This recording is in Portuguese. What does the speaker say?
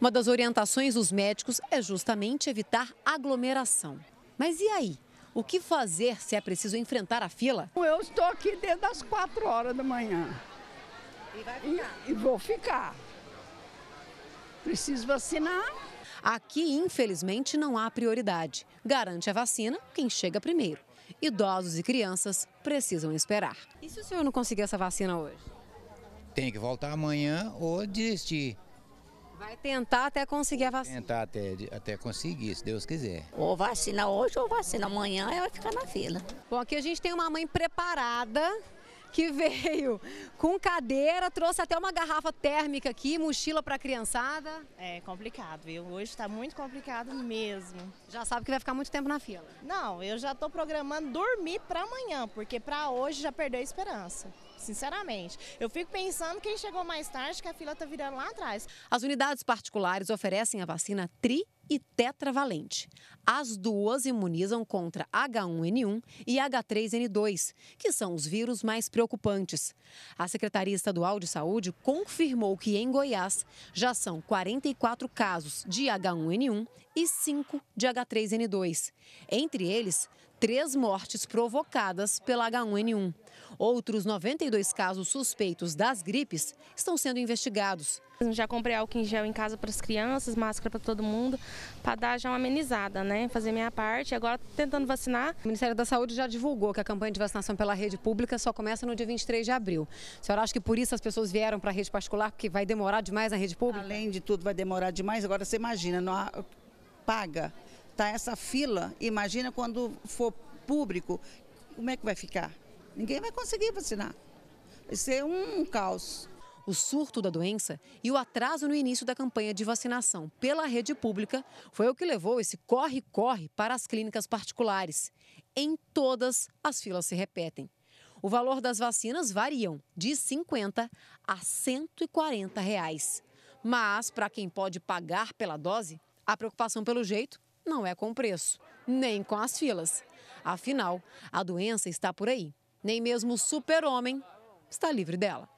Uma das orientações dos médicos é justamente evitar aglomeração. Mas e aí? O que fazer se é preciso enfrentar a fila? Eu estou aqui desde as 4 horas da manhã. E, vai ficar. e, e vou ficar. Preciso vacinar. Aqui, infelizmente, não há prioridade. Garante a vacina quem chega primeiro. Idosos e crianças precisam esperar. E se o senhor não conseguir essa vacina hoje? Tem que voltar amanhã ou desistir. Vai tentar até conseguir a vacina. Tentar até, até conseguir, se Deus quiser. Ou vacina hoje ou vacina amanhã, ela vai ficar na fila. Bom, aqui a gente tem uma mãe preparada que veio com cadeira, trouxe até uma garrafa térmica aqui, mochila para a criançada. É complicado, viu? Hoje está muito complicado mesmo. Já sabe que vai ficar muito tempo na fila. Não, eu já estou programando dormir para amanhã, porque para hoje já perdeu a esperança sinceramente. Eu fico pensando quem chegou mais tarde que a fila está virando lá atrás. As unidades particulares oferecem a vacina tri e tetravalente. As duas imunizam contra H1N1 e H3N2, que são os vírus mais preocupantes. A Secretaria Estadual de Saúde confirmou que em Goiás já são 44 casos de H1N1 e 5 de H3N2. Entre eles, três mortes provocadas pela H1N1. Outros 92 casos suspeitos das gripes estão sendo investigados. Já comprei álcool em gel em casa para as crianças, máscara para todo mundo, para dar já uma amenizada, né? Fazer minha parte. Agora tentando vacinar. O Ministério da Saúde já divulgou que a campanha de vacinação pela rede pública só começa no dia 23 de abril. A senhora acha que por isso as pessoas vieram para a rede particular, porque vai demorar demais na rede pública? Além de tudo, vai demorar demais. Agora você imagina, não há... paga está essa fila. Imagina quando for público, como é que vai ficar? Ninguém vai conseguir vacinar. Vai ser um caos. O surto da doença e o atraso no início da campanha de vacinação pela rede pública foi o que levou esse corre-corre para as clínicas particulares. Em todas, as filas se repetem. O valor das vacinas variam de 50 a 140 reais. Mas, para quem pode pagar pela dose, a preocupação, pelo jeito, não é com preço, nem com as filas. Afinal, a doença está por aí. Nem mesmo o super-homem está livre dela.